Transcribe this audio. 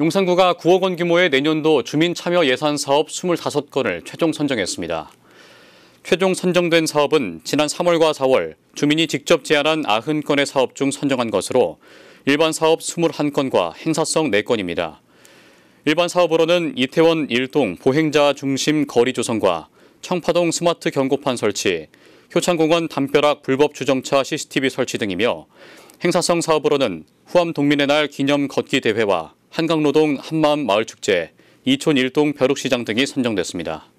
용산구가 9억 원 규모의 내년도 주민 참여 예산 사업 25건을 최종 선정했습니다. 최종 선정된 사업은 지난 3월과 4월 주민이 직접 제안한 90건의 사업 중 선정한 것으로 일반 사업 21건과 행사성 4건입니다. 일반 사업으로는 이태원 일동 보행자 중심 거리 조성과 청파동 스마트 경고판 설치, 효창공원 담벼락 불법 주정차 CCTV 설치 등이며 행사성 사업으로는 후암 동민의 날 기념 걷기 대회와 한강노동 한마음 마을축제, 이촌 일동 벼룩시장 등이 선정됐습니다.